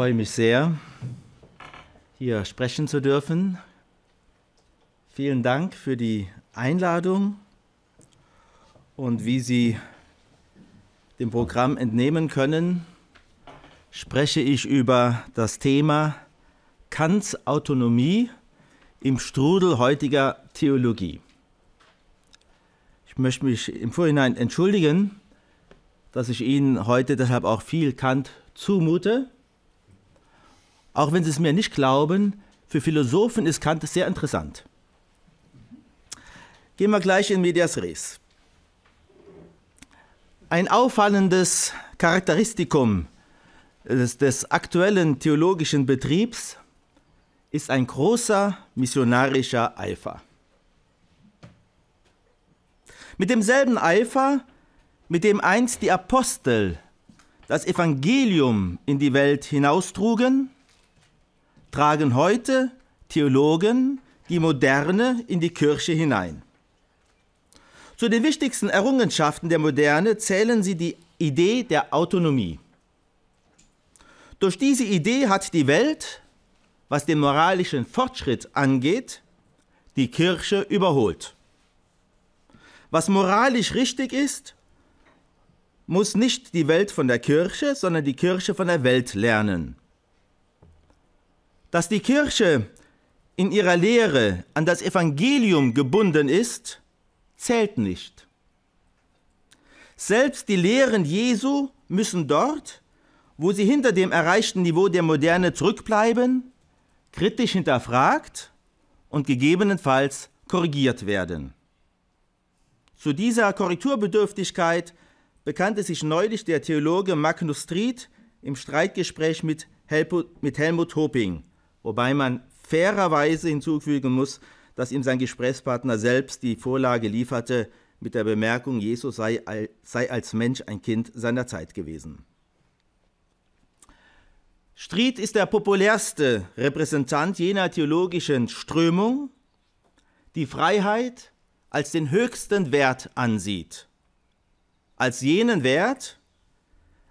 freue mich sehr, hier sprechen zu dürfen. Vielen Dank für die Einladung und wie Sie dem Programm entnehmen können, spreche ich über das Thema Kants Autonomie im Strudel heutiger Theologie. Ich möchte mich im Vorhinein entschuldigen, dass ich Ihnen heute deshalb auch viel Kant zumute. Auch wenn Sie es mir nicht glauben, für Philosophen ist Kant sehr interessant. Gehen wir gleich in Medias Res. Ein auffallendes Charakteristikum des, des aktuellen theologischen Betriebs ist ein großer missionarischer Eifer. Mit demselben Eifer, mit dem einst die Apostel das Evangelium in die Welt hinaustrugen, tragen heute Theologen die Moderne in die Kirche hinein. Zu den wichtigsten Errungenschaften der Moderne zählen sie die Idee der Autonomie. Durch diese Idee hat die Welt, was den moralischen Fortschritt angeht, die Kirche überholt. Was moralisch richtig ist, muss nicht die Welt von der Kirche, sondern die Kirche von der Welt lernen dass die Kirche in ihrer Lehre an das Evangelium gebunden ist, zählt nicht. Selbst die Lehren Jesu müssen dort, wo sie hinter dem erreichten Niveau der Moderne zurückbleiben, kritisch hinterfragt und gegebenenfalls korrigiert werden. Zu dieser Korrekturbedürftigkeit bekannte sich neulich der Theologe Magnus Stried im Streitgespräch mit, Helmut Hoping wobei man fairerweise hinzufügen muss, dass ihm sein Gesprächspartner selbst die Vorlage lieferte mit der Bemerkung, Jesus sei, sei als Mensch ein Kind seiner Zeit gewesen. Stried ist der populärste Repräsentant jener theologischen Strömung, die Freiheit als den höchsten Wert ansieht, als jenen Wert,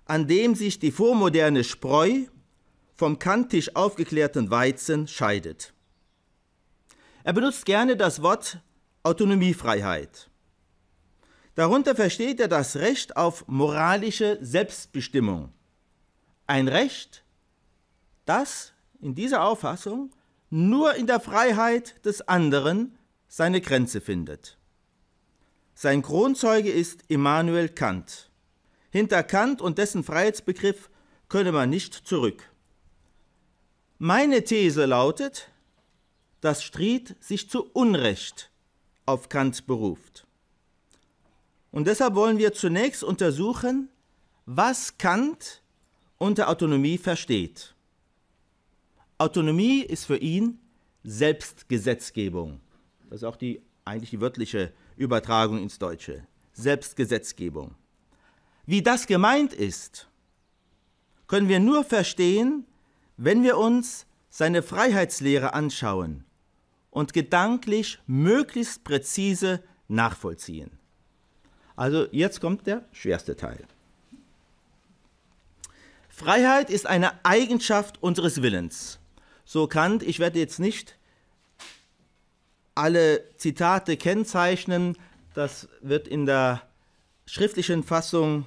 an dem sich die vormoderne Spreu vom kantisch aufgeklärten Weizen scheidet. Er benutzt gerne das Wort Autonomiefreiheit. Darunter versteht er das Recht auf moralische Selbstbestimmung. Ein Recht, das in dieser Auffassung nur in der Freiheit des anderen seine Grenze findet. Sein Kronzeuge ist Immanuel Kant. Hinter Kant und dessen Freiheitsbegriff könne man nicht zurück. Meine These lautet, dass Stried sich zu Unrecht auf Kant beruft. Und deshalb wollen wir zunächst untersuchen, was Kant unter Autonomie versteht. Autonomie ist für ihn Selbstgesetzgebung. Das ist auch die eigentlich die wörtliche Übertragung ins Deutsche. Selbstgesetzgebung. Wie das gemeint ist, können wir nur verstehen, wenn wir uns seine Freiheitslehre anschauen und gedanklich möglichst präzise nachvollziehen. Also jetzt kommt der schwerste Teil. Freiheit ist eine Eigenschaft unseres Willens. So Kant, ich werde jetzt nicht alle Zitate kennzeichnen, das wird in der schriftlichen Fassung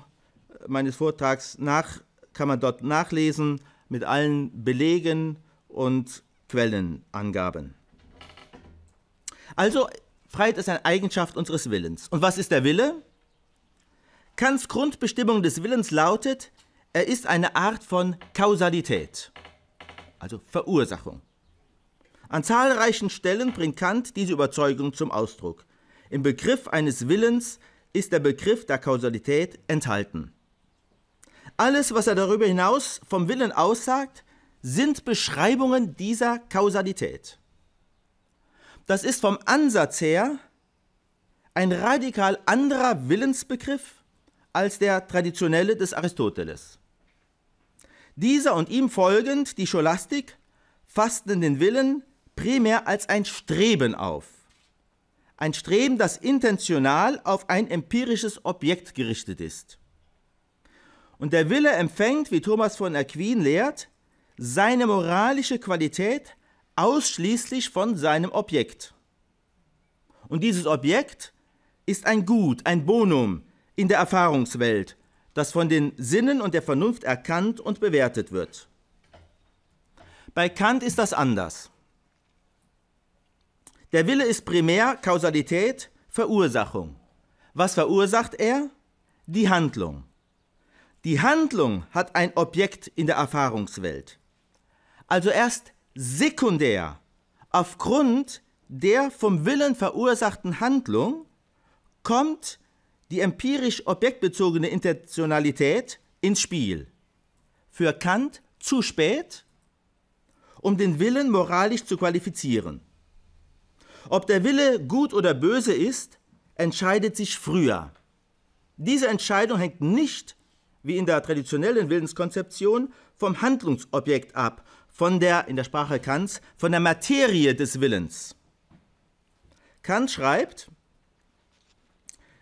meines Vortrags nach, kann man dort nachlesen mit allen Belegen und Quellenangaben. Also, Freiheit ist eine Eigenschaft unseres Willens. Und was ist der Wille? Kants Grundbestimmung des Willens lautet, er ist eine Art von Kausalität, also Verursachung. An zahlreichen Stellen bringt Kant diese Überzeugung zum Ausdruck. Im Begriff eines Willens ist der Begriff der Kausalität enthalten. Alles, was er darüber hinaus vom Willen aussagt, sind Beschreibungen dieser Kausalität. Das ist vom Ansatz her ein radikal anderer Willensbegriff als der traditionelle des Aristoteles. Dieser und ihm folgend, die Scholastik, fassten den Willen primär als ein Streben auf. Ein Streben, das intentional auf ein empirisches Objekt gerichtet ist. Und der Wille empfängt, wie Thomas von Aquin lehrt, seine moralische Qualität ausschließlich von seinem Objekt. Und dieses Objekt ist ein Gut, ein Bonum in der Erfahrungswelt, das von den Sinnen und der Vernunft erkannt und bewertet wird. Bei Kant ist das anders. Der Wille ist primär Kausalität, Verursachung. Was verursacht er? Die Handlung. Die Handlung hat ein Objekt in der Erfahrungswelt. Also erst sekundär, aufgrund der vom Willen verursachten Handlung, kommt die empirisch objektbezogene Intentionalität ins Spiel. Für Kant zu spät, um den Willen moralisch zu qualifizieren. Ob der Wille gut oder böse ist, entscheidet sich früher. Diese Entscheidung hängt nicht wie in der traditionellen Willenskonzeption, vom Handlungsobjekt ab, von der, in der Sprache Kants, von der Materie des Willens. Kant schreibt,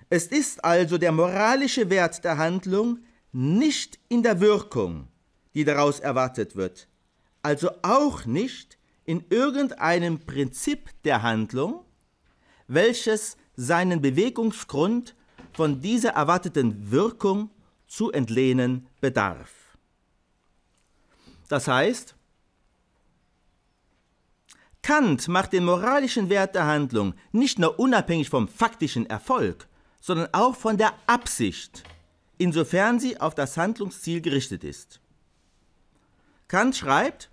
es ist also der moralische Wert der Handlung nicht in der Wirkung, die daraus erwartet wird, also auch nicht in irgendeinem Prinzip der Handlung, welches seinen Bewegungsgrund von dieser erwarteten Wirkung zu entlehnen bedarf. Das heißt, Kant macht den moralischen Wert der Handlung nicht nur unabhängig vom faktischen Erfolg, sondern auch von der Absicht, insofern sie auf das Handlungsziel gerichtet ist. Kant schreibt,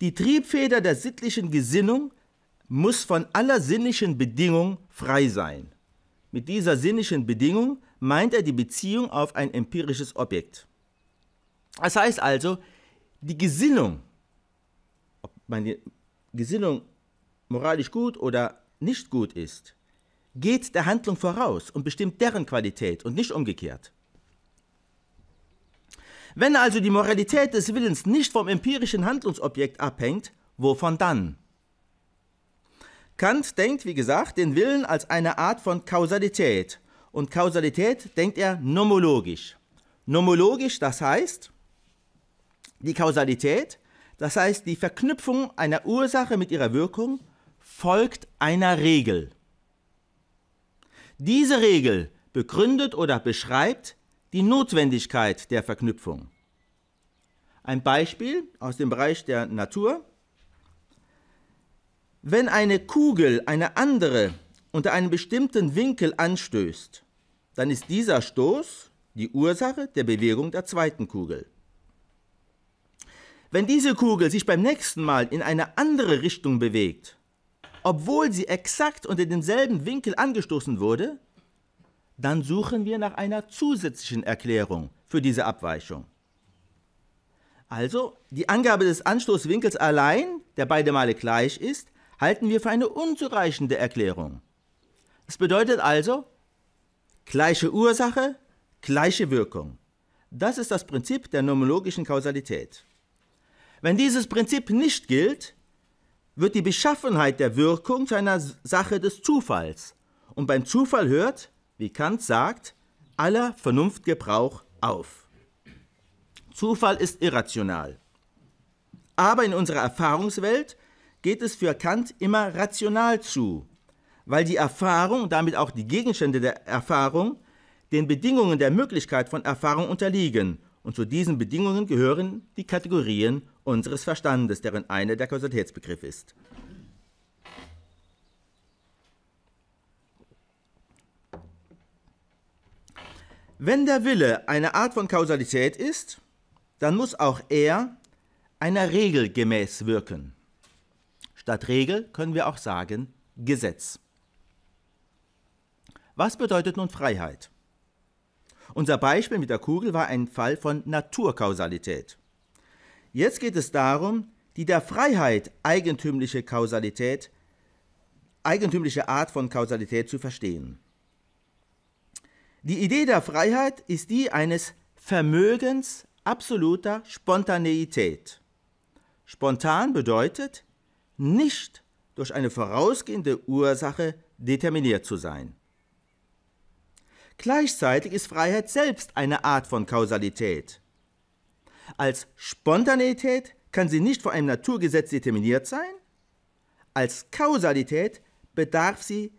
die Triebfeder der sittlichen Gesinnung muss von aller sinnlichen Bedingung frei sein. Mit dieser sinnlichen Bedingung meint er die Beziehung auf ein empirisches Objekt. Das heißt also, die Gesinnung, ob meine Gesinnung moralisch gut oder nicht gut ist, geht der Handlung voraus und bestimmt deren Qualität und nicht umgekehrt. Wenn also die Moralität des Willens nicht vom empirischen Handlungsobjekt abhängt, wovon dann? Kant denkt, wie gesagt, den Willen als eine Art von Kausalität, und Kausalität denkt er nomologisch. Nomologisch, das heißt, die Kausalität, das heißt, die Verknüpfung einer Ursache mit ihrer Wirkung folgt einer Regel. Diese Regel begründet oder beschreibt die Notwendigkeit der Verknüpfung. Ein Beispiel aus dem Bereich der Natur. Wenn eine Kugel eine andere unter einem bestimmten Winkel anstößt, dann ist dieser Stoß die Ursache der Bewegung der zweiten Kugel. Wenn diese Kugel sich beim nächsten Mal in eine andere Richtung bewegt, obwohl sie exakt unter demselben Winkel angestoßen wurde, dann suchen wir nach einer zusätzlichen Erklärung für diese Abweichung. Also, die Angabe des Anstoßwinkels allein, der beide Male gleich ist, halten wir für eine unzureichende Erklärung. Das bedeutet also, Gleiche Ursache, gleiche Wirkung. Das ist das Prinzip der nomologischen Kausalität. Wenn dieses Prinzip nicht gilt, wird die Beschaffenheit der Wirkung zu einer Sache des Zufalls. Und beim Zufall hört, wie Kant sagt, aller Vernunftgebrauch auf. Zufall ist irrational. Aber in unserer Erfahrungswelt geht es für Kant immer rational zu weil die Erfahrung und damit auch die Gegenstände der Erfahrung den Bedingungen der Möglichkeit von Erfahrung unterliegen. Und zu diesen Bedingungen gehören die Kategorien unseres Verstandes, deren eine der Kausalitätsbegriff ist. Wenn der Wille eine Art von Kausalität ist, dann muss auch er einer Regel gemäß wirken. Statt Regel können wir auch sagen Gesetz. Was bedeutet nun Freiheit? Unser Beispiel mit der Kugel war ein Fall von Naturkausalität. Jetzt geht es darum, die der Freiheit eigentümliche Kausalität, eigentümliche Art von Kausalität zu verstehen. Die Idee der Freiheit ist die eines Vermögens absoluter Spontaneität. Spontan bedeutet, nicht durch eine vorausgehende Ursache determiniert zu sein. Gleichzeitig ist Freiheit selbst eine Art von Kausalität. Als Spontaneität kann sie nicht von einem Naturgesetz determiniert sein. Als Kausalität bedarf sie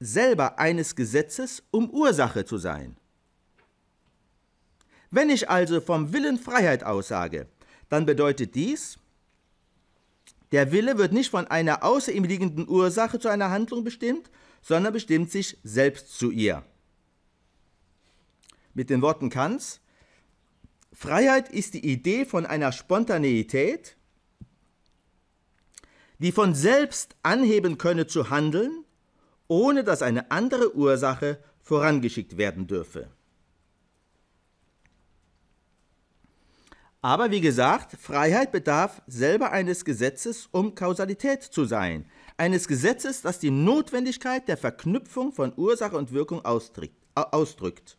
selber eines Gesetzes, um Ursache zu sein. Wenn ich also vom Willen Freiheit aussage, dann bedeutet dies, der Wille wird nicht von einer außer ihm liegenden Ursache zu einer Handlung bestimmt, sondern bestimmt sich selbst zu ihr mit den Worten Kants, Freiheit ist die Idee von einer Spontaneität, die von selbst anheben könne zu handeln, ohne dass eine andere Ursache vorangeschickt werden dürfe. Aber wie gesagt, Freiheit bedarf selber eines Gesetzes, um Kausalität zu sein. Eines Gesetzes, das die Notwendigkeit der Verknüpfung von Ursache und Wirkung ausdrückt.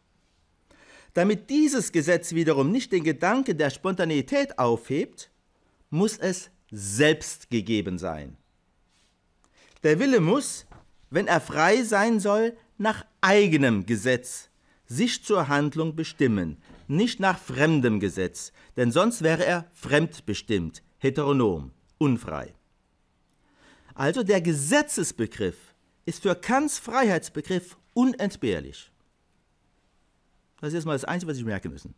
Damit dieses Gesetz wiederum nicht den Gedanken der Spontaneität aufhebt, muss es selbst gegeben sein. Der Wille muss, wenn er frei sein soll, nach eigenem Gesetz sich zur Handlung bestimmen, nicht nach fremdem Gesetz, denn sonst wäre er fremdbestimmt, heteronom, unfrei. Also der Gesetzesbegriff ist für Kants Freiheitsbegriff unentbehrlich. Das ist jetzt mal das Einzige, was Sie merken müssen.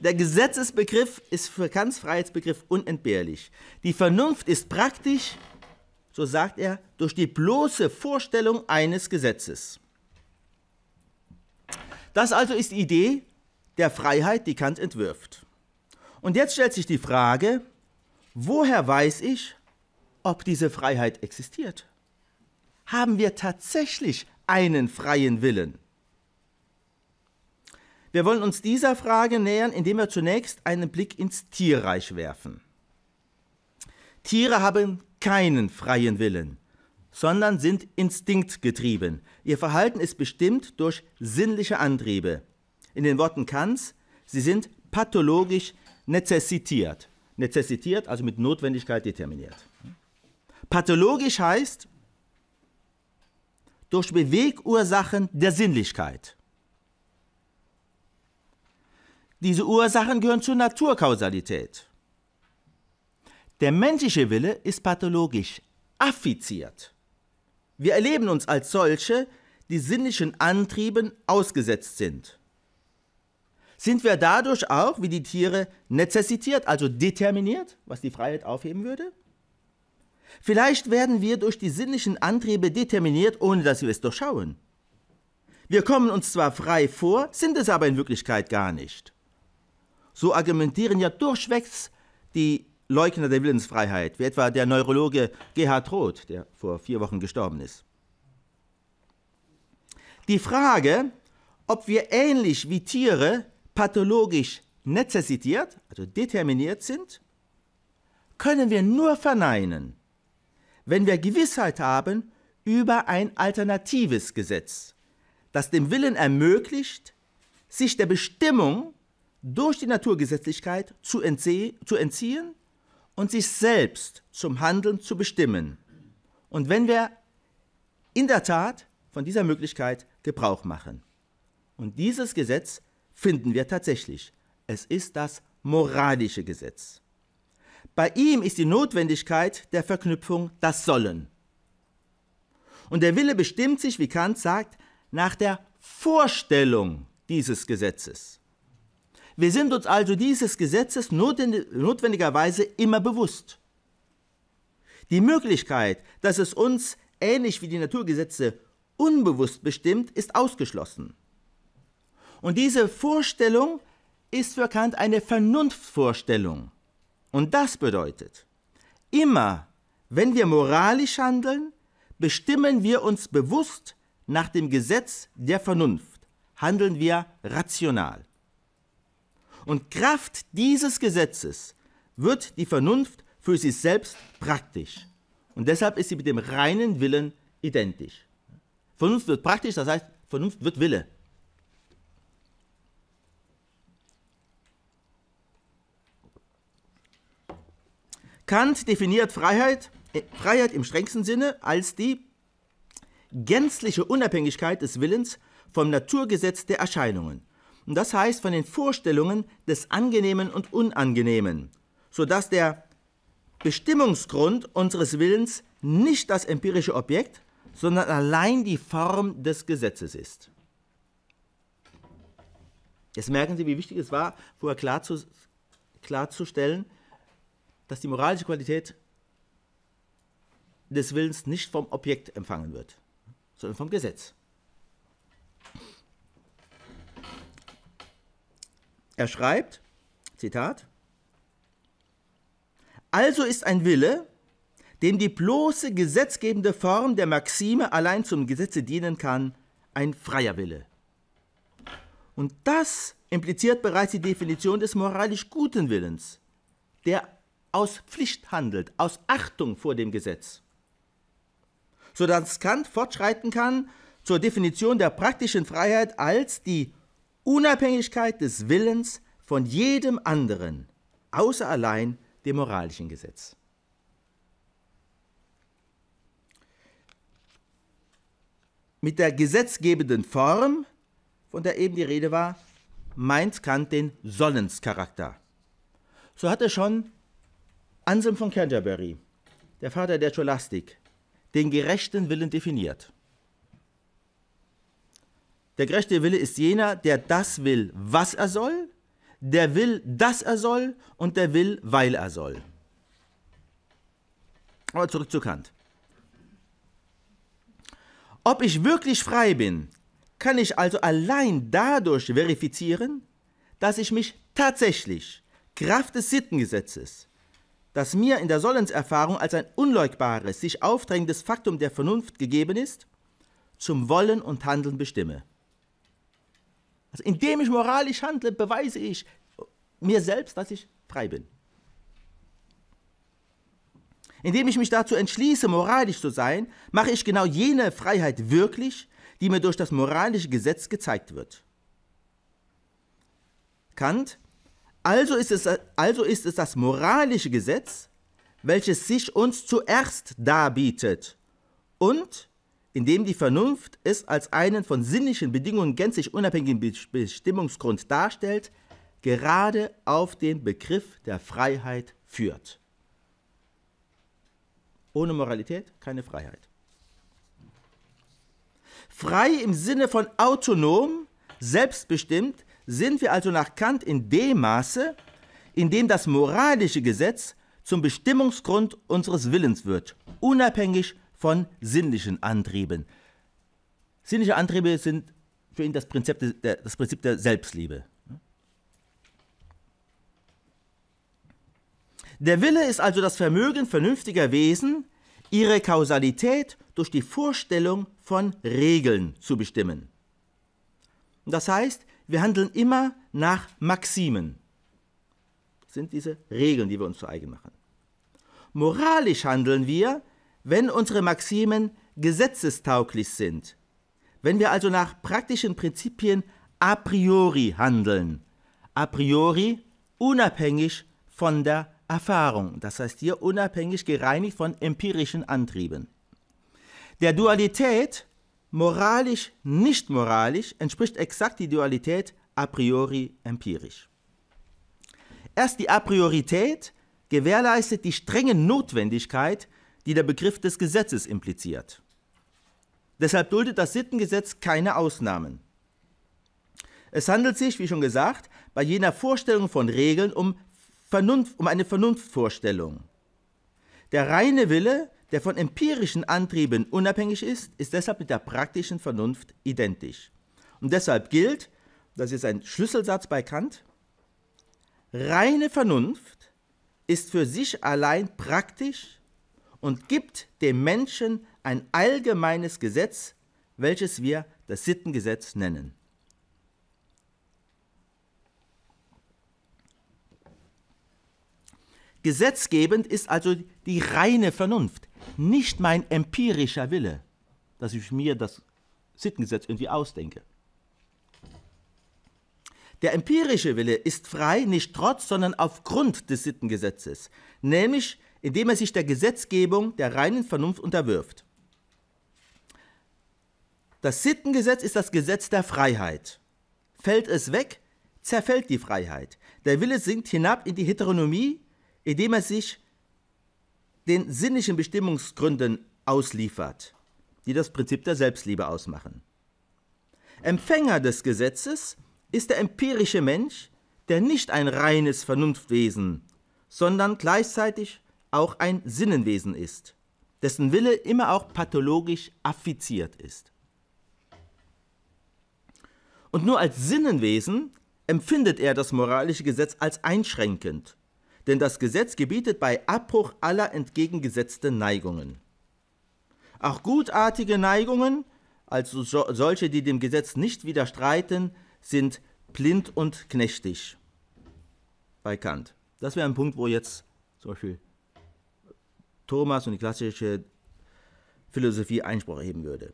Der Gesetzesbegriff ist für Kants Freiheitsbegriff unentbehrlich. Die Vernunft ist praktisch, so sagt er, durch die bloße Vorstellung eines Gesetzes. Das also ist die Idee der Freiheit, die Kant entwirft. Und jetzt stellt sich die Frage, woher weiß ich, ob diese Freiheit existiert? Haben wir tatsächlich einen freien Willen? Wir wollen uns dieser Frage nähern, indem wir zunächst einen Blick ins Tierreich werfen. Tiere haben keinen freien Willen, sondern sind instinktgetrieben. Ihr Verhalten ist bestimmt durch sinnliche Antriebe. In den Worten Kants, sie sind pathologisch necessitiert. Necessitiert, also mit Notwendigkeit determiniert. Pathologisch heißt durch Bewegursachen der Sinnlichkeit. Diese Ursachen gehören zur Naturkausalität. Der menschliche Wille ist pathologisch affiziert. Wir erleben uns als solche, die sinnlichen Antrieben ausgesetzt sind. Sind wir dadurch auch, wie die Tiere, necessitiert, also determiniert, was die Freiheit aufheben würde? Vielleicht werden wir durch die sinnlichen Antriebe determiniert, ohne dass wir es durchschauen. Wir kommen uns zwar frei vor, sind es aber in Wirklichkeit gar nicht. So argumentieren ja durchwegs die Leugner der Willensfreiheit, wie etwa der Neurologe Gerhard Roth, der vor vier Wochen gestorben ist. Die Frage, ob wir ähnlich wie Tiere pathologisch necessitiert, also determiniert sind, können wir nur verneinen, wenn wir Gewissheit haben über ein alternatives Gesetz, das dem Willen ermöglicht, sich der Bestimmung durch die Naturgesetzlichkeit zu, entzie zu entziehen und sich selbst zum Handeln zu bestimmen. Und wenn wir in der Tat von dieser Möglichkeit Gebrauch machen. Und dieses Gesetz finden wir tatsächlich. Es ist das moralische Gesetz. Bei ihm ist die Notwendigkeit der Verknüpfung das Sollen. Und der Wille bestimmt sich, wie Kant sagt, nach der Vorstellung dieses Gesetzes. Wir sind uns also dieses Gesetzes notwendigerweise immer bewusst. Die Möglichkeit, dass es uns, ähnlich wie die Naturgesetze, unbewusst bestimmt, ist ausgeschlossen. Und diese Vorstellung ist für Kant eine Vernunftvorstellung. Und das bedeutet, immer wenn wir moralisch handeln, bestimmen wir uns bewusst nach dem Gesetz der Vernunft, handeln wir rational. Und Kraft dieses Gesetzes wird die Vernunft für sich selbst praktisch. Und deshalb ist sie mit dem reinen Willen identisch. Vernunft wird praktisch, das heißt, Vernunft wird Wille. Kant definiert Freiheit, äh, Freiheit im strengsten Sinne als die gänzliche Unabhängigkeit des Willens vom Naturgesetz der Erscheinungen und das heißt von den Vorstellungen des Angenehmen und Unangenehmen, sodass der Bestimmungsgrund unseres Willens nicht das empirische Objekt, sondern allein die Form des Gesetzes ist. Jetzt merken Sie, wie wichtig es war, vorher klar zu, klarzustellen, dass die moralische Qualität des Willens nicht vom Objekt empfangen wird, sondern vom Gesetz. Er schreibt, Zitat, also ist ein Wille, dem die bloße gesetzgebende Form der Maxime allein zum Gesetze dienen kann, ein freier Wille. Und das impliziert bereits die Definition des moralisch guten Willens, der aus Pflicht handelt, aus Achtung vor dem Gesetz. Sodass Kant fortschreiten kann zur Definition der praktischen Freiheit als die Unabhängigkeit des Willens von jedem anderen, außer allein dem moralischen Gesetz. Mit der gesetzgebenden Form, von der eben die Rede war, meint Kant den Sollenscharakter. So hatte schon Anselm von Canterbury, der Vater der Scholastik, den gerechten Willen definiert. Der gerechte Wille ist jener, der das will, was er soll, der will, dass er soll und der will, weil er soll. Aber zurück zu Kant. Ob ich wirklich frei bin, kann ich also allein dadurch verifizieren, dass ich mich tatsächlich, Kraft des Sittengesetzes, das mir in der Sollenserfahrung als ein unleugbares, sich aufdrängendes Faktum der Vernunft gegeben ist, zum Wollen und Handeln bestimme. Also indem ich moralisch handle, beweise ich mir selbst, dass ich frei bin. Indem ich mich dazu entschließe, moralisch zu sein, mache ich genau jene Freiheit wirklich, die mir durch das moralische Gesetz gezeigt wird. Kant, also ist es, also ist es das moralische Gesetz, welches sich uns zuerst darbietet und indem die Vernunft es als einen von sinnlichen Bedingungen gänzlich unabhängigen Bestimmungsgrund darstellt, gerade auf den Begriff der Freiheit führt. Ohne Moralität keine Freiheit. Frei im Sinne von autonom, selbstbestimmt, sind wir also nach Kant in dem Maße, in dem das moralische Gesetz zum Bestimmungsgrund unseres Willens wird, unabhängig von sinnlichen Antrieben. Sinnliche Antriebe sind für ihn das Prinzip der, das Prinzip der Selbstliebe. Der Wille ist also das Vermögen vernünftiger Wesen, ihre Kausalität durch die Vorstellung von Regeln zu bestimmen. Das heißt, wir handeln immer nach Maximen. Das sind diese Regeln, die wir uns zu eigen machen. Moralisch handeln wir, wenn unsere Maximen gesetzestauglich sind, wenn wir also nach praktischen Prinzipien a priori handeln, a priori unabhängig von der Erfahrung, das heißt hier unabhängig gereinigt von empirischen Antrieben. Der Dualität moralisch, nicht moralisch entspricht exakt die Dualität a priori empirisch. Erst die A priorität gewährleistet die strenge Notwendigkeit die der Begriff des Gesetzes impliziert. Deshalb duldet das Sittengesetz keine Ausnahmen. Es handelt sich, wie schon gesagt, bei jener Vorstellung von Regeln um, Vernunft, um eine Vernunftvorstellung. Der reine Wille, der von empirischen Antrieben unabhängig ist, ist deshalb mit der praktischen Vernunft identisch. Und deshalb gilt, das ist ein Schlüsselsatz bei Kant, reine Vernunft ist für sich allein praktisch und gibt dem Menschen ein allgemeines Gesetz, welches wir das Sittengesetz nennen. Gesetzgebend ist also die reine Vernunft, nicht mein empirischer Wille, dass ich mir das Sittengesetz irgendwie ausdenke. Der empirische Wille ist frei, nicht trotz, sondern aufgrund des Sittengesetzes, nämlich indem er sich der Gesetzgebung der reinen Vernunft unterwirft. Das Sittengesetz ist das Gesetz der Freiheit. Fällt es weg, zerfällt die Freiheit. Der Wille sinkt hinab in die Heteronomie, indem er sich den sinnlichen Bestimmungsgründen ausliefert, die das Prinzip der Selbstliebe ausmachen. Empfänger des Gesetzes ist der empirische Mensch, der nicht ein reines Vernunftwesen, sondern gleichzeitig auch ein Sinnenwesen ist, dessen Wille immer auch pathologisch affiziert ist. Und nur als Sinnenwesen empfindet er das moralische Gesetz als einschränkend, denn das Gesetz gebietet bei Abbruch aller entgegengesetzten Neigungen. Auch gutartige Neigungen, also solche, die dem Gesetz nicht widerstreiten, sind blind und knechtig bei Kant. Das wäre ein Punkt, wo jetzt zum Beispiel Thomas und die klassische Philosophie Einspruch erheben würde.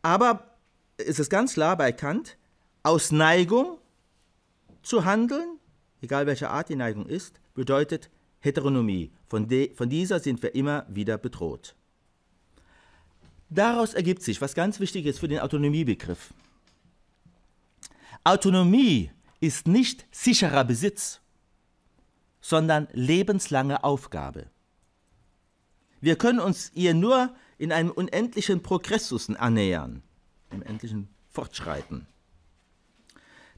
Aber ist es ganz klar bei Kant, aus Neigung zu handeln, egal welche Art die Neigung ist, bedeutet Heteronomie. Von, de, von dieser sind wir immer wieder bedroht. Daraus ergibt sich was ganz wichtig ist für den Autonomiebegriff. Autonomie ist nicht sicherer Besitz sondern lebenslange Aufgabe. Wir können uns ihr nur in einem unendlichen Progressus annähern, im endlichen Fortschreiten.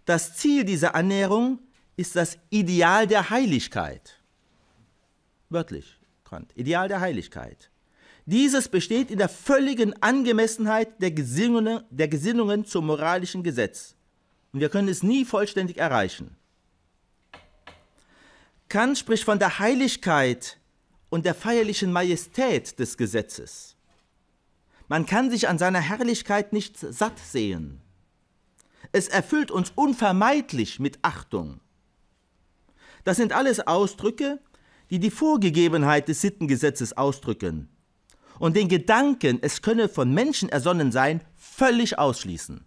Das Ziel dieser Annäherung ist das Ideal der Heiligkeit. Wörtlich, Kant, Ideal der Heiligkeit. Dieses besteht in der völligen Angemessenheit der Gesinnungen, der Gesinnungen zum moralischen Gesetz. Und wir können es nie vollständig erreichen. Kant spricht von der Heiligkeit und der feierlichen Majestät des Gesetzes. Man kann sich an seiner Herrlichkeit nicht satt sehen. Es erfüllt uns unvermeidlich mit Achtung. Das sind alles Ausdrücke, die die Vorgegebenheit des Sittengesetzes ausdrücken und den Gedanken, es könne von Menschen ersonnen sein, völlig ausschließen.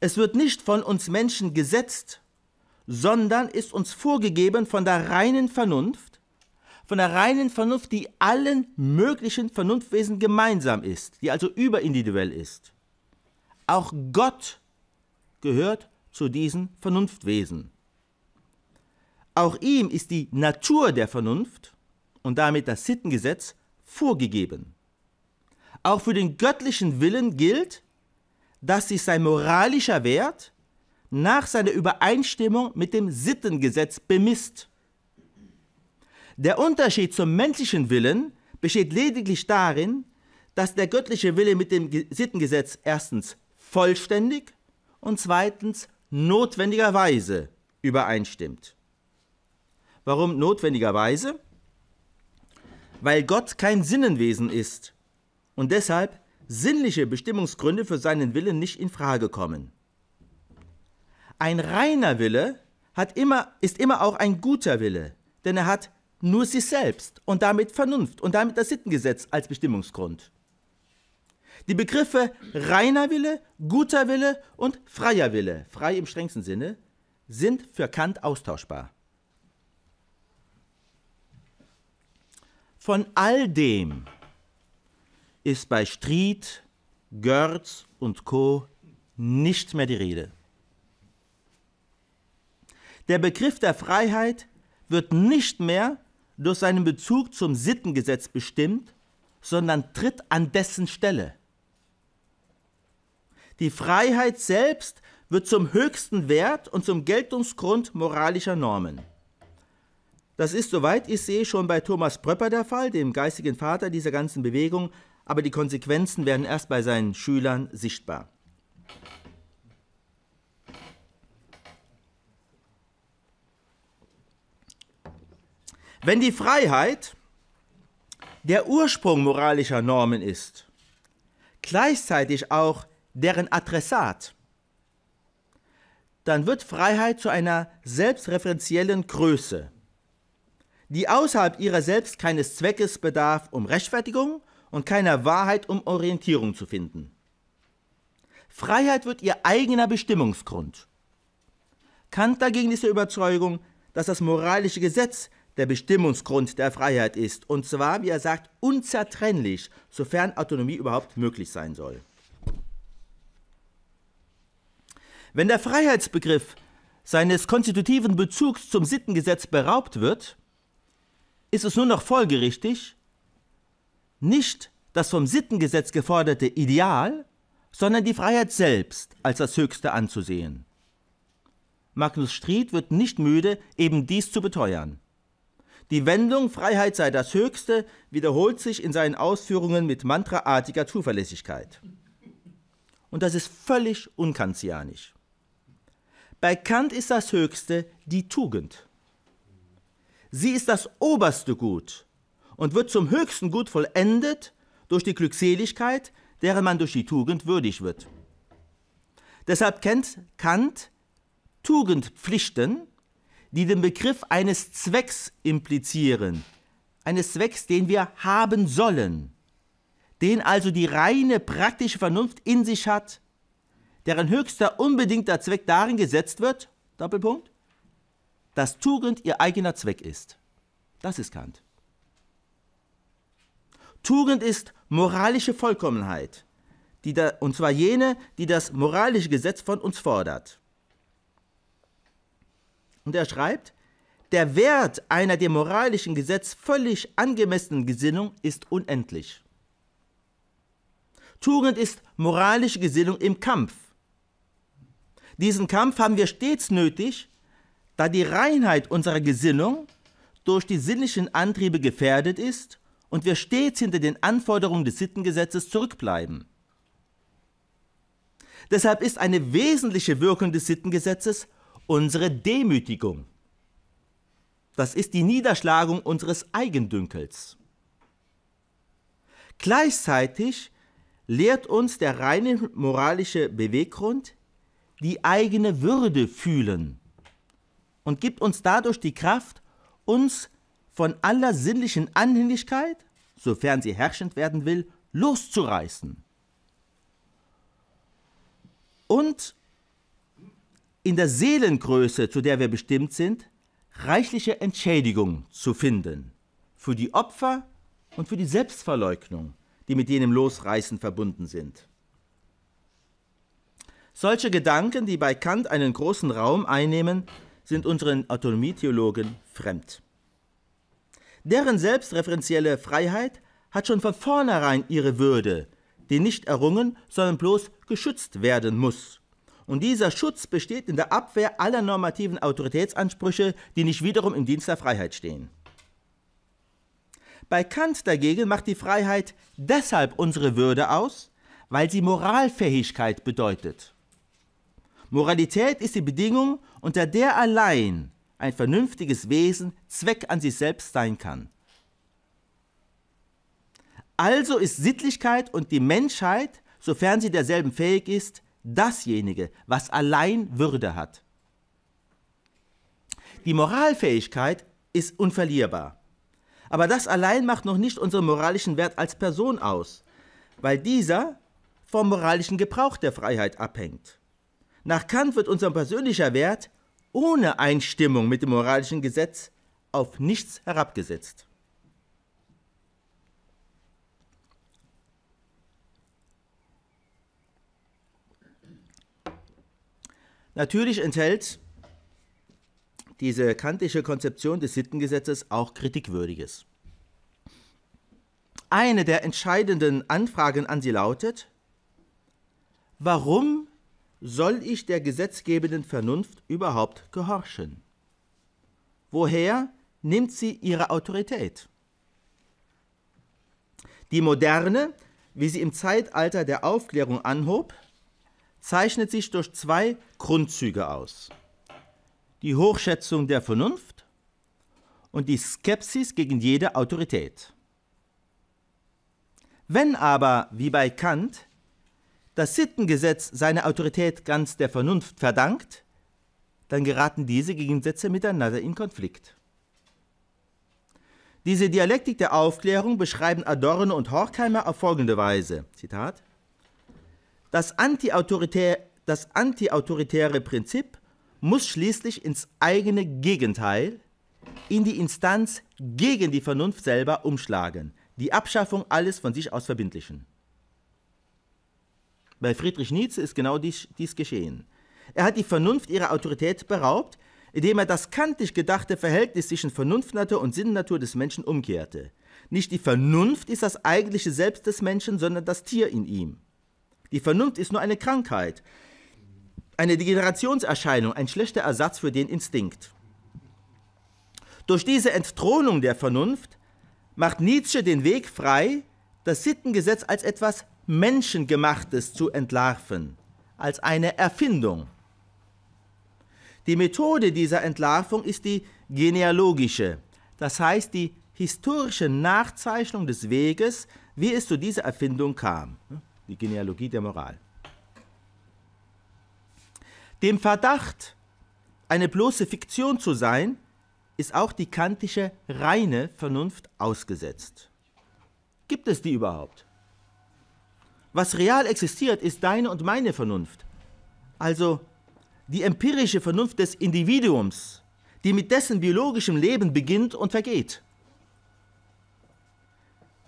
Es wird nicht von uns Menschen gesetzt sondern ist uns vorgegeben von der reinen Vernunft, von der reinen Vernunft, die allen möglichen Vernunftwesen gemeinsam ist, die also überindividuell ist. Auch Gott gehört zu diesen Vernunftwesen. Auch ihm ist die Natur der Vernunft und damit das Sittengesetz vorgegeben. Auch für den göttlichen Willen gilt, dass sich sein moralischer Wert nach seiner Übereinstimmung mit dem Sittengesetz bemisst. Der Unterschied zum menschlichen Willen besteht lediglich darin, dass der göttliche Wille mit dem Sittengesetz erstens vollständig und zweitens notwendigerweise übereinstimmt. Warum notwendigerweise? Weil Gott kein Sinnenwesen ist und deshalb sinnliche Bestimmungsgründe für seinen Willen nicht in Frage kommen. Ein reiner Wille hat immer, ist immer auch ein guter Wille, denn er hat nur sich selbst und damit Vernunft und damit das Sittengesetz als Bestimmungsgrund. Die Begriffe reiner Wille, guter Wille und freier Wille, frei im strengsten Sinne, sind für Kant austauschbar. Von all dem ist bei Stried, Görz und Co. nicht mehr die Rede. Der Begriff der Freiheit wird nicht mehr durch seinen Bezug zum Sittengesetz bestimmt, sondern tritt an dessen Stelle. Die Freiheit selbst wird zum höchsten Wert und zum Geltungsgrund moralischer Normen. Das ist, soweit ich sehe, schon bei Thomas Pröpper der Fall, dem geistigen Vater dieser ganzen Bewegung, aber die Konsequenzen werden erst bei seinen Schülern sichtbar. Wenn die Freiheit der Ursprung moralischer Normen ist, gleichzeitig auch deren Adressat, dann wird Freiheit zu einer selbstreferenziellen Größe, die außerhalb ihrer selbst keines Zweckes bedarf, um Rechtfertigung und keiner Wahrheit, um Orientierung zu finden. Freiheit wird ihr eigener Bestimmungsgrund. Kant dagegen ist der Überzeugung, dass das moralische Gesetz der Bestimmungsgrund der Freiheit ist, und zwar, wie er sagt, unzertrennlich, sofern Autonomie überhaupt möglich sein soll. Wenn der Freiheitsbegriff seines konstitutiven Bezugs zum Sittengesetz beraubt wird, ist es nur noch folgerichtig, nicht das vom Sittengesetz geforderte Ideal, sondern die Freiheit selbst als das Höchste anzusehen. Magnus Stried wird nicht müde, eben dies zu beteuern. Die Wendung Freiheit sei das Höchste wiederholt sich in seinen Ausführungen mit mantraartiger Zuverlässigkeit. Und das ist völlig unkantianisch. Bei Kant ist das Höchste die Tugend. Sie ist das oberste Gut und wird zum höchsten Gut vollendet durch die Glückseligkeit, deren man durch die Tugend würdig wird. Deshalb kennt Kant Tugendpflichten, die den Begriff eines Zwecks implizieren, eines Zwecks, den wir haben sollen, den also die reine praktische Vernunft in sich hat, deren höchster unbedingter Zweck darin gesetzt wird, Doppelpunkt, dass Tugend ihr eigener Zweck ist. Das ist Kant. Tugend ist moralische Vollkommenheit, da, und zwar jene, die das moralische Gesetz von uns fordert. Und er schreibt, der Wert einer dem moralischen Gesetz völlig angemessenen Gesinnung ist unendlich. Tugend ist moralische Gesinnung im Kampf. Diesen Kampf haben wir stets nötig, da die Reinheit unserer Gesinnung durch die sinnlichen Antriebe gefährdet ist und wir stets hinter den Anforderungen des Sittengesetzes zurückbleiben. Deshalb ist eine wesentliche Wirkung des Sittengesetzes unsere Demütigung. Das ist die Niederschlagung unseres Eigendünkels. Gleichzeitig lehrt uns der reine moralische Beweggrund, die eigene Würde fühlen und gibt uns dadurch die Kraft, uns von aller sinnlichen Anhänglichkeit, sofern sie herrschend werden will, loszureißen. Und in der Seelengröße, zu der wir bestimmt sind, reichliche Entschädigung zu finden für die Opfer und für die Selbstverleugnung, die mit jenem Losreißen verbunden sind. Solche Gedanken, die bei Kant einen großen Raum einnehmen, sind unseren Autonomietheologen fremd. Deren selbstreferenzielle Freiheit hat schon von vornherein ihre Würde, die nicht errungen, sondern bloß geschützt werden muss und dieser Schutz besteht in der Abwehr aller normativen Autoritätsansprüche, die nicht wiederum im Dienst der Freiheit stehen. Bei Kant dagegen macht die Freiheit deshalb unsere Würde aus, weil sie Moralfähigkeit bedeutet. Moralität ist die Bedingung, unter der allein ein vernünftiges Wesen Zweck an sich selbst sein kann. Also ist Sittlichkeit und die Menschheit, sofern sie derselben fähig ist, dasjenige, was allein Würde hat. Die Moralfähigkeit ist unverlierbar. Aber das allein macht noch nicht unseren moralischen Wert als Person aus, weil dieser vom moralischen Gebrauch der Freiheit abhängt. Nach Kant wird unser persönlicher Wert ohne Einstimmung mit dem moralischen Gesetz auf nichts herabgesetzt. Natürlich enthält diese kantische Konzeption des Sittengesetzes auch Kritikwürdiges. Eine der entscheidenden Anfragen an Sie lautet, warum soll ich der gesetzgebenden Vernunft überhaupt gehorchen? Woher nimmt sie ihre Autorität? Die Moderne, wie sie im Zeitalter der Aufklärung anhob, zeichnet sich durch zwei Grundzüge aus. Die Hochschätzung der Vernunft und die Skepsis gegen jede Autorität. Wenn aber, wie bei Kant, das Sittengesetz seine Autorität ganz der Vernunft verdankt, dann geraten diese Gegensätze miteinander in Konflikt. Diese Dialektik der Aufklärung beschreiben Adorno und Horkheimer auf folgende Weise. Zitat. Das, antiautoritär, das antiautoritäre Prinzip muss schließlich ins eigene Gegenteil, in die Instanz gegen die Vernunft selber umschlagen, die Abschaffung alles von sich aus Verbindlichen. Bei Friedrich Nietzsche ist genau dies, dies geschehen. Er hat die Vernunft ihrer Autorität beraubt, indem er das kantisch gedachte Verhältnis zwischen Vernunftnatur und Sinnnatur des Menschen umkehrte. Nicht die Vernunft ist das eigentliche Selbst des Menschen, sondern das Tier in ihm. Die Vernunft ist nur eine Krankheit, eine Degenerationserscheinung, ein schlechter Ersatz für den Instinkt. Durch diese Entthronung der Vernunft macht Nietzsche den Weg frei, das Sittengesetz als etwas Menschengemachtes zu entlarven, als eine Erfindung. Die Methode dieser Entlarvung ist die genealogische, das heißt die historische Nachzeichnung des Weges, wie es zu dieser Erfindung kam die Genealogie der Moral. Dem Verdacht, eine bloße Fiktion zu sein, ist auch die kantische reine Vernunft ausgesetzt. Gibt es die überhaupt? Was real existiert, ist deine und meine Vernunft. Also die empirische Vernunft des Individuums, die mit dessen biologischem Leben beginnt und vergeht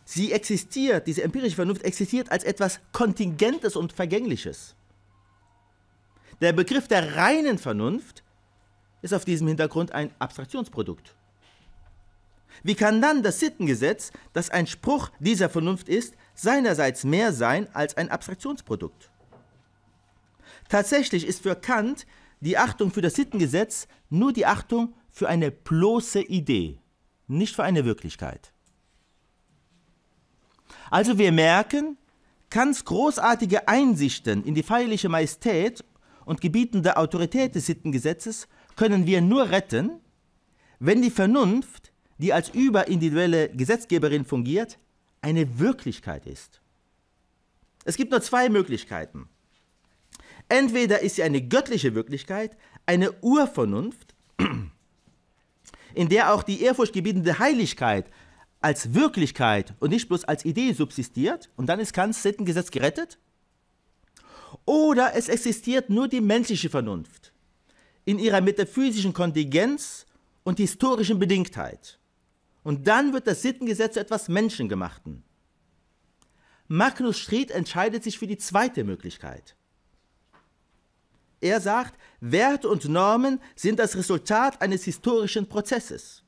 sie existiert, diese empirische Vernunft existiert als etwas Kontingentes und Vergängliches. Der Begriff der reinen Vernunft ist auf diesem Hintergrund ein Abstraktionsprodukt. Wie kann dann das Sittengesetz, das ein Spruch dieser Vernunft ist, seinerseits mehr sein als ein Abstraktionsprodukt? Tatsächlich ist für Kant die Achtung für das Sittengesetz nur die Achtung für eine bloße Idee, nicht für eine Wirklichkeit. Also wir merken, Kants großartige Einsichten in die feierliche Majestät und gebietende Autorität des Sittengesetzes können wir nur retten, wenn die Vernunft, die als überindividuelle Gesetzgeberin fungiert, eine Wirklichkeit ist. Es gibt nur zwei Möglichkeiten. Entweder ist sie eine göttliche Wirklichkeit, eine Urvernunft, in der auch die ehrfurchtgebietende Heiligkeit als Wirklichkeit und nicht bloß als Idee subsistiert und dann ist Kants Sittengesetz gerettet? Oder es existiert nur die menschliche Vernunft in ihrer metaphysischen Kontingenz und historischen Bedingtheit. Und dann wird das Sittengesetz zu etwas Menschengemachten. Magnus Street entscheidet sich für die zweite Möglichkeit. Er sagt, Werte und Normen sind das Resultat eines historischen Prozesses.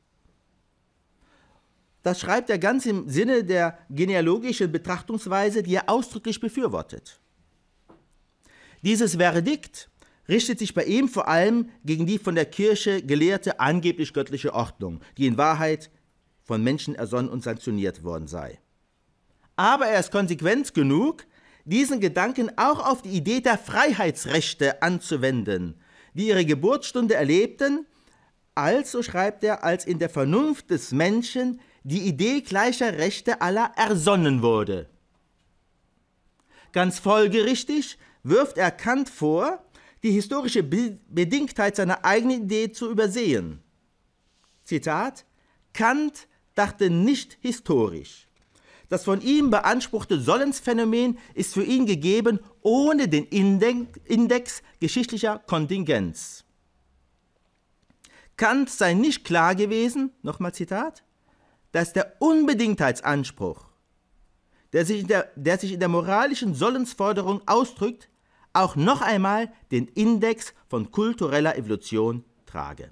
Das schreibt er ganz im Sinne der genealogischen Betrachtungsweise, die er ausdrücklich befürwortet. Dieses Verdikt richtet sich bei ihm vor allem gegen die von der Kirche gelehrte angeblich göttliche Ordnung, die in Wahrheit von Menschen ersonnen und sanktioniert worden sei. Aber er ist konsequent genug, diesen Gedanken auch auf die Idee der Freiheitsrechte anzuwenden, die ihre Geburtsstunde erlebten, als, so schreibt er, als in der Vernunft des Menschen die Idee gleicher Rechte aller ersonnen wurde. Ganz folgerichtig wirft er Kant vor, die historische Be Bedingtheit seiner eigenen Idee zu übersehen. Zitat: Kant dachte nicht historisch. Das von ihm beanspruchte Sollensphänomen ist für ihn gegeben ohne den Index geschichtlicher Kontingenz. Kant sei nicht klar gewesen, nochmal Zitat, dass der Unbedingtheitsanspruch, der sich, der, der sich in der moralischen Sollensforderung ausdrückt, auch noch einmal den Index von kultureller Evolution trage.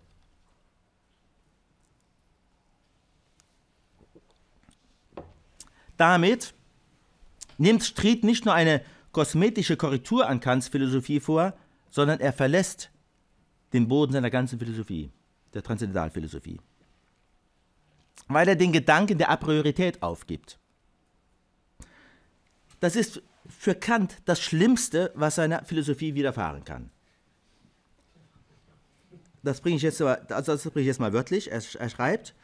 Damit nimmt Street nicht nur eine kosmetische Korrektur an Kants Philosophie vor, sondern er verlässt den Boden seiner ganzen Philosophie, der Transzendentalphilosophie weil er den Gedanken der Apriorität aufgibt. Das ist für Kant das Schlimmste, was seiner Philosophie widerfahren kann. Das bringe ich jetzt, also das bringe ich jetzt mal wörtlich. Er, er schreibt,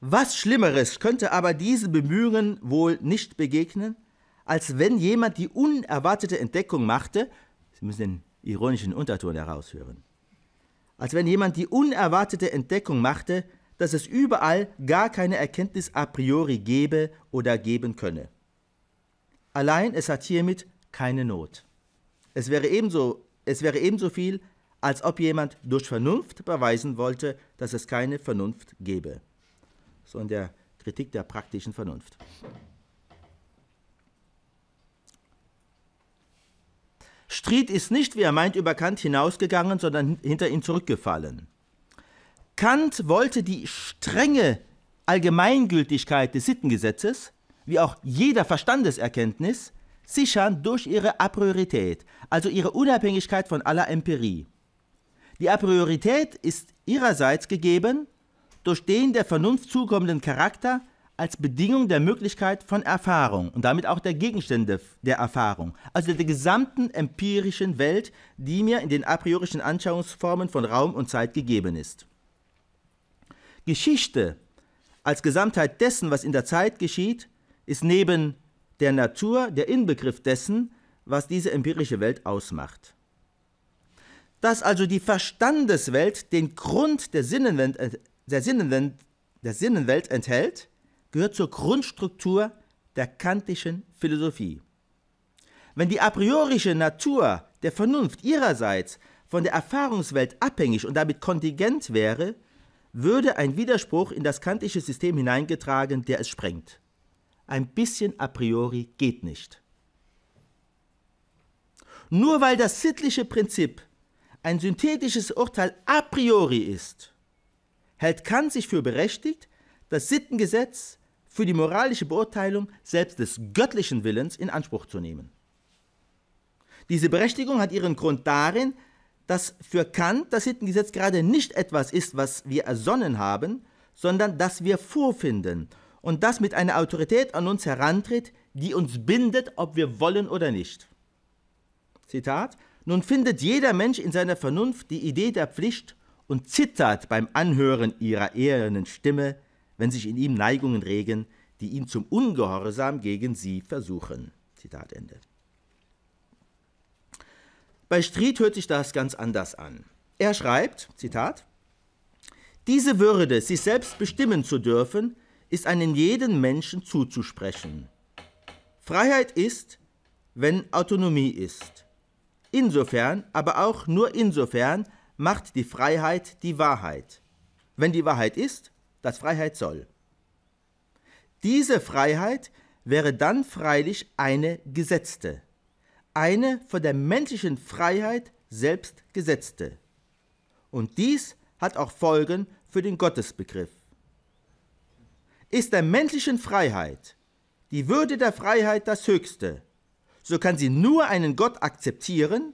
was Schlimmeres könnte aber diesen Bemühungen wohl nicht begegnen, als wenn jemand die unerwartete Entdeckung machte, Sie müssen den ironischen Unterton heraushören, als wenn jemand die unerwartete Entdeckung machte, dass es überall gar keine Erkenntnis a priori gebe oder geben könne. Allein es hat hiermit keine Not. Es wäre ebenso, es wäre ebenso viel, als ob jemand durch Vernunft beweisen wollte, dass es keine Vernunft gebe. So in der Kritik der praktischen Vernunft. Street ist nicht, wie er meint, über Kant hinausgegangen, sondern hinter ihn zurückgefallen. Kant wollte die strenge Allgemeingültigkeit des Sittengesetzes, wie auch jeder Verstandeserkenntnis, sichern durch ihre Apriorität, also ihre Unabhängigkeit von aller Empirie. Die Apriorität ist ihrerseits gegeben durch den der Vernunft zukommenden Charakter als Bedingung der Möglichkeit von Erfahrung und damit auch der Gegenstände der Erfahrung, also der gesamten empirischen Welt, die mir in den a priorischen Anschauungsformen von Raum und Zeit gegeben ist. Geschichte als Gesamtheit dessen, was in der Zeit geschieht, ist neben der Natur der Inbegriff dessen, was diese empirische Welt ausmacht. Dass also die Verstandeswelt den Grund der Sinnenwelt, äh, der Sinnenwelt, der Sinnenwelt enthält, gehört zur Grundstruktur der kantischen Philosophie. Wenn die a priorische Natur der Vernunft ihrerseits von der Erfahrungswelt abhängig und damit kontingent wäre, würde ein Widerspruch in das kantische System hineingetragen, der es sprengt. Ein bisschen a priori geht nicht. Nur weil das sittliche Prinzip ein synthetisches Urteil a priori ist, hält Kant sich für berechtigt, das Sittengesetz für die moralische Beurteilung selbst des göttlichen Willens in Anspruch zu nehmen. Diese Berechtigung hat ihren Grund darin, dass für Kant das Sittengesetz gerade nicht etwas ist, was wir ersonnen haben, sondern das wir vorfinden und das mit einer Autorität an uns herantritt, die uns bindet, ob wir wollen oder nicht. Zitat: Nun findet jeder Mensch in seiner Vernunft die Idee der Pflicht und zittert beim Anhören ihrer ehernen Stimme, wenn sich in ihm Neigungen regen, die ihn zum Ungehorsam gegen sie versuchen. Zitat Ende. Bei Stried hört sich das ganz anders an. Er schreibt, Zitat, diese Würde, sich selbst bestimmen zu dürfen, ist einem jeden Menschen zuzusprechen. Freiheit ist, wenn Autonomie ist. Insofern, aber auch nur insofern, macht die Freiheit die Wahrheit. Wenn die Wahrheit ist, das Freiheit soll. Diese Freiheit wäre dann freilich eine gesetzte, eine von der menschlichen Freiheit selbst gesetzte. Und dies hat auch Folgen für den Gottesbegriff. Ist der menschlichen Freiheit die Würde der Freiheit das Höchste, so kann sie nur einen Gott akzeptieren,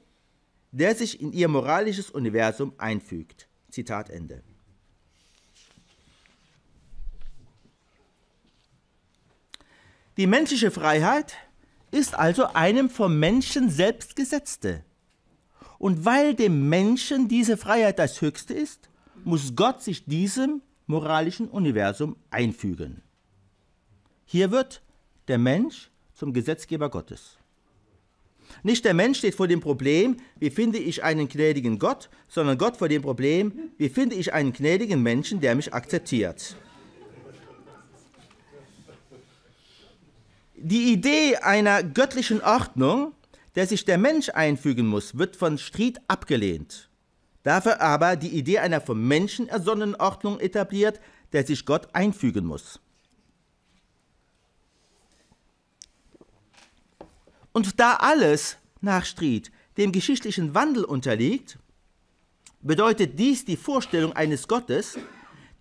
der sich in ihr moralisches Universum einfügt. Zitat Ende. Die menschliche Freiheit ist also einem vom Menschen selbst gesetzte. Und weil dem Menschen diese Freiheit das Höchste ist, muss Gott sich diesem moralischen Universum einfügen. Hier wird der Mensch zum Gesetzgeber Gottes. Nicht der Mensch steht vor dem Problem, wie finde ich einen gnädigen Gott, sondern Gott vor dem Problem, wie finde ich einen gnädigen Menschen, der mich akzeptiert. Die Idee einer göttlichen Ordnung, der sich der Mensch einfügen muss, wird von Street abgelehnt. Dafür aber die Idee einer vom Menschen ersonnenen Ordnung etabliert, der sich Gott einfügen muss. Und da alles nach Street dem geschichtlichen Wandel unterliegt, bedeutet dies die Vorstellung eines Gottes,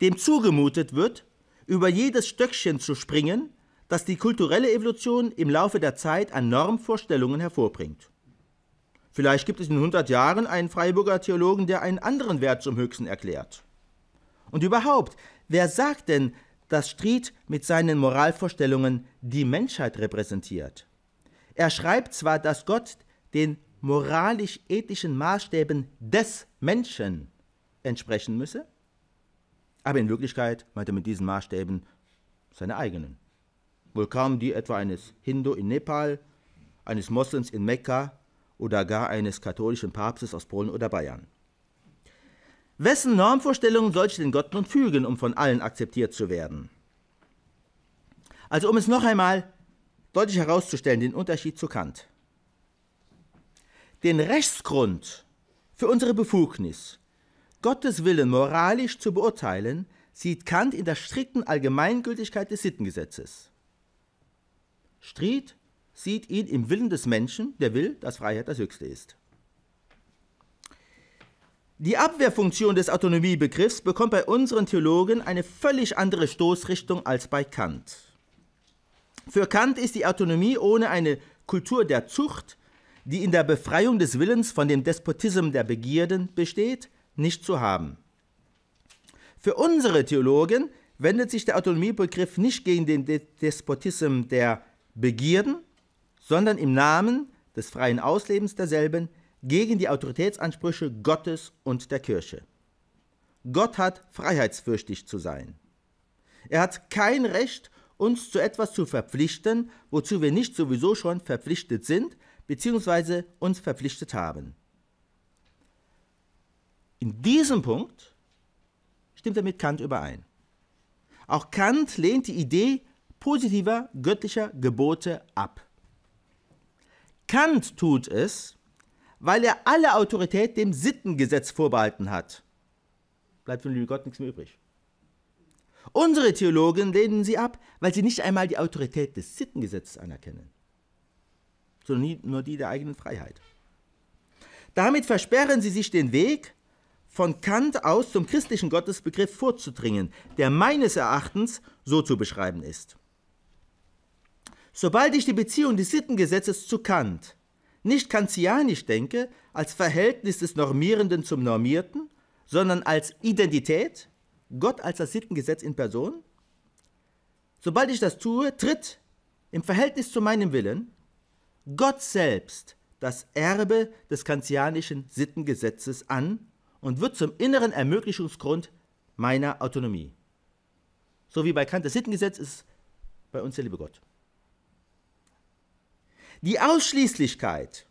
dem zugemutet wird, über jedes Stöckchen zu springen dass die kulturelle Evolution im Laufe der Zeit an Normvorstellungen hervorbringt. Vielleicht gibt es in 100 Jahren einen Freiburger Theologen, der einen anderen Wert zum Höchsten erklärt. Und überhaupt, wer sagt denn, dass Stried mit seinen Moralvorstellungen die Menschheit repräsentiert? Er schreibt zwar, dass Gott den moralisch-ethischen Maßstäben des Menschen entsprechen müsse, aber in Wirklichkeit meint er mit diesen Maßstäben seine eigenen. Wohl kamen die etwa eines Hindu in Nepal, eines Moslems in Mekka oder gar eines katholischen Papstes aus Polen oder Bayern. Wessen Normvorstellungen sollte den Gott nun fügen, um von allen akzeptiert zu werden? Also um es noch einmal deutlich herauszustellen, den Unterschied zu Kant. Den Rechtsgrund für unsere Befugnis, Gottes Willen moralisch zu beurteilen, sieht Kant in der strikten Allgemeingültigkeit des Sittengesetzes. Street sieht ihn im Willen des Menschen, der will, dass Freiheit das Höchste ist. Die Abwehrfunktion des Autonomiebegriffs bekommt bei unseren Theologen eine völlig andere Stoßrichtung als bei Kant. Für Kant ist die Autonomie ohne eine Kultur der Zucht, die in der Befreiung des Willens von dem Despotismus der Begierden besteht, nicht zu haben. Für unsere Theologen wendet sich der Autonomiebegriff nicht gegen den Despotismus der Begierden, sondern im Namen des freien Auslebens derselben gegen die Autoritätsansprüche Gottes und der Kirche. Gott hat freiheitsfürchtig zu sein. Er hat kein Recht, uns zu etwas zu verpflichten, wozu wir nicht sowieso schon verpflichtet sind, beziehungsweise uns verpflichtet haben. In diesem Punkt stimmt er mit Kant überein. Auch Kant lehnt die Idee positiver göttlicher Gebote ab. Kant tut es, weil er alle Autorität dem Sittengesetz vorbehalten hat. Bleibt von lieben Gott nichts mehr übrig. Unsere Theologen lehnen sie ab, weil sie nicht einmal die Autorität des Sittengesetzes anerkennen, sondern nur die der eigenen Freiheit. Damit versperren sie sich den Weg, von Kant aus zum christlichen Gottesbegriff vorzudringen, der meines Erachtens so zu beschreiben ist. Sobald ich die Beziehung des Sittengesetzes zu Kant nicht kantianisch denke, als Verhältnis des Normierenden zum Normierten, sondern als Identität, Gott als das Sittengesetz in Person, sobald ich das tue, tritt im Verhältnis zu meinem Willen Gott selbst das Erbe des kantianischen Sittengesetzes an und wird zum inneren Ermöglichungsgrund meiner Autonomie. So wie bei Kant das Sittengesetz ist bei uns der liebe Gott. Die Ausschließlichkeit,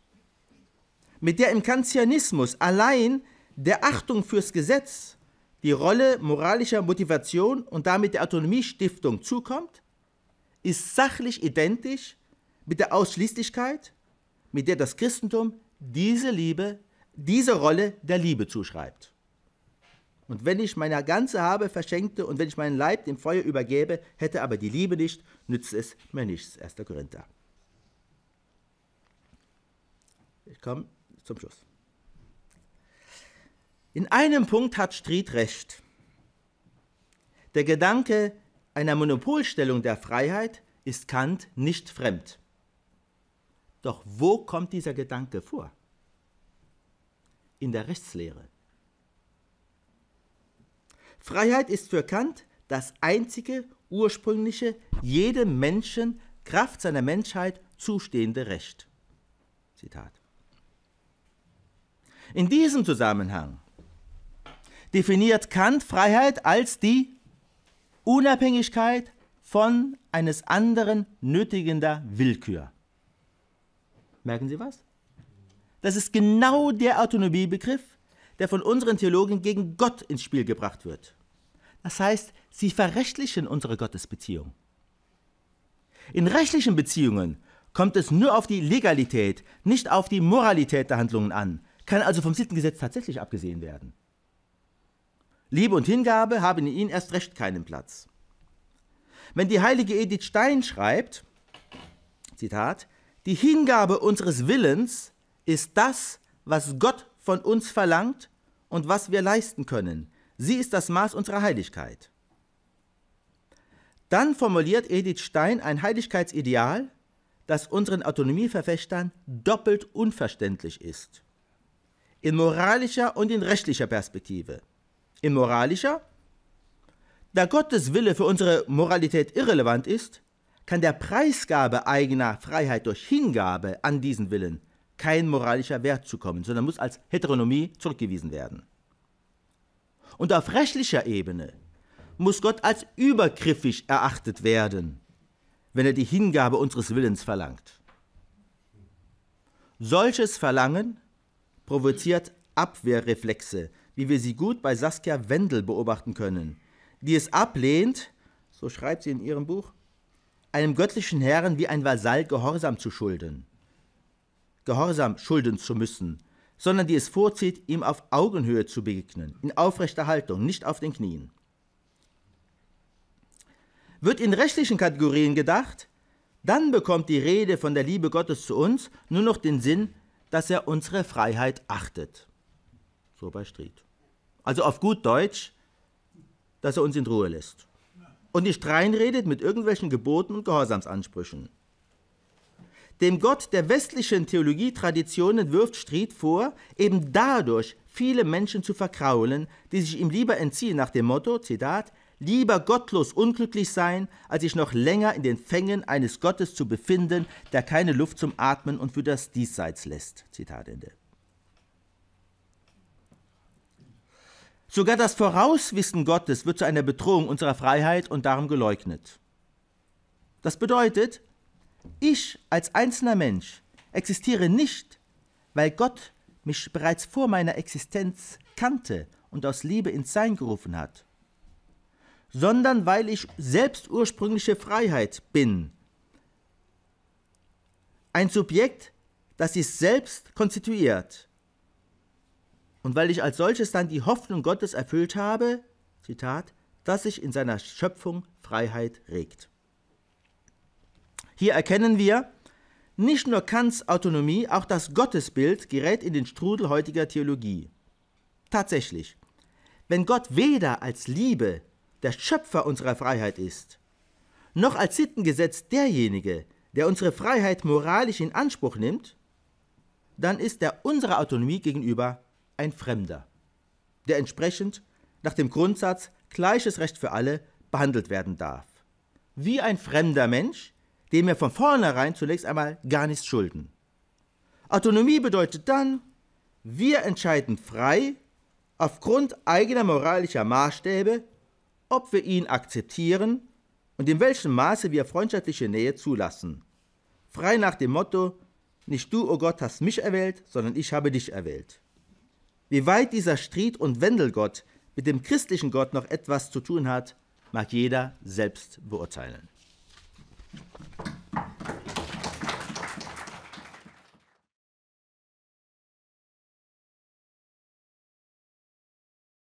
mit der im Kantianismus allein der Achtung fürs Gesetz die Rolle moralischer Motivation und damit der Autonomiestiftung zukommt, ist sachlich identisch mit der Ausschließlichkeit, mit der das Christentum diese Liebe, diese Rolle der Liebe zuschreibt. Und wenn ich meine ganze Habe verschenkte und wenn ich meinen Leib dem Feuer übergebe, hätte aber die Liebe nicht, nützt es mir nichts. 1. Korinther. Ich komme zum Schluss. In einem Punkt hat Stried recht. Der Gedanke einer Monopolstellung der Freiheit ist Kant nicht fremd. Doch wo kommt dieser Gedanke vor? In der Rechtslehre. Freiheit ist für Kant das einzige, ursprüngliche, jedem Menschen, Kraft seiner Menschheit zustehende Recht. Zitat. In diesem Zusammenhang definiert Kant Freiheit als die Unabhängigkeit von eines anderen nötigender Willkür. Merken Sie was? Das ist genau der Autonomiebegriff, der von unseren Theologen gegen Gott ins Spiel gebracht wird. Das heißt, sie verrechtlichen unsere Gottesbeziehung. In rechtlichen Beziehungen kommt es nur auf die Legalität, nicht auf die Moralität der Handlungen an kann also vom Sittengesetz tatsächlich abgesehen werden. Liebe und Hingabe haben in ihnen erst recht keinen Platz. Wenn die heilige Edith Stein schreibt, Zitat, die Hingabe unseres Willens ist das, was Gott von uns verlangt und was wir leisten können. Sie ist das Maß unserer Heiligkeit. Dann formuliert Edith Stein ein Heiligkeitsideal, das unseren Autonomieverfechtern doppelt unverständlich ist in moralischer und in rechtlicher Perspektive. In moralischer? Da Gottes Wille für unsere Moralität irrelevant ist, kann der Preisgabe eigener Freiheit durch Hingabe an diesen Willen kein moralischer Wert zukommen, sondern muss als Heteronomie zurückgewiesen werden. Und auf rechtlicher Ebene muss Gott als übergriffig erachtet werden, wenn er die Hingabe unseres Willens verlangt. Solches Verlangen provoziert Abwehrreflexe, wie wir sie gut bei Saskia Wendel beobachten können, die es ablehnt, so schreibt sie in ihrem Buch, einem göttlichen Herrn wie ein Vasall Gehorsam zu schulden, Gehorsam schulden zu müssen, sondern die es vorzieht, ihm auf Augenhöhe zu begegnen, in aufrechter Haltung, nicht auf den Knien. Wird in rechtlichen Kategorien gedacht, dann bekommt die Rede von der Liebe Gottes zu uns nur noch den Sinn dass er unsere Freiheit achtet. So bei Stried. Also auf gut Deutsch, dass er uns in Ruhe lässt. Und nicht reinredet mit irgendwelchen Geboten und Gehorsamsansprüchen. Dem Gott der westlichen Theologietraditionen wirft Stried vor, eben dadurch viele Menschen zu verkraulen, die sich ihm lieber entziehen nach dem Motto, Zitat, lieber gottlos unglücklich sein, als sich noch länger in den Fängen eines Gottes zu befinden, der keine Luft zum Atmen und für das Diesseits lässt. Zitat Ende. Sogar das Vorauswissen Gottes wird zu einer Bedrohung unserer Freiheit und darum geleugnet. Das bedeutet, ich als einzelner Mensch existiere nicht, weil Gott mich bereits vor meiner Existenz kannte und aus Liebe ins Sein gerufen hat sondern weil ich selbst ursprüngliche Freiheit bin. Ein Subjekt, das sich selbst konstituiert. Und weil ich als solches dann die Hoffnung Gottes erfüllt habe, Zitat, dass sich in seiner Schöpfung Freiheit regt. Hier erkennen wir, nicht nur Kants Autonomie, auch das Gottesbild gerät in den Strudel heutiger Theologie. Tatsächlich, wenn Gott weder als Liebe der Schöpfer unserer Freiheit ist, noch als Sittengesetz derjenige, der unsere Freiheit moralisch in Anspruch nimmt, dann ist er unserer Autonomie gegenüber ein Fremder, der entsprechend nach dem Grundsatz gleiches Recht für alle behandelt werden darf. Wie ein fremder Mensch, dem wir von vornherein zunächst einmal gar nichts schulden. Autonomie bedeutet dann, wir entscheiden frei, aufgrund eigener moralischer Maßstäbe ob wir ihn akzeptieren und in welchem Maße wir freundschaftliche Nähe zulassen. Frei nach dem Motto, nicht du, o oh Gott, hast mich erwählt, sondern ich habe dich erwählt. Wie weit dieser Stried- und Wendelgott mit dem christlichen Gott noch etwas zu tun hat, mag jeder selbst beurteilen.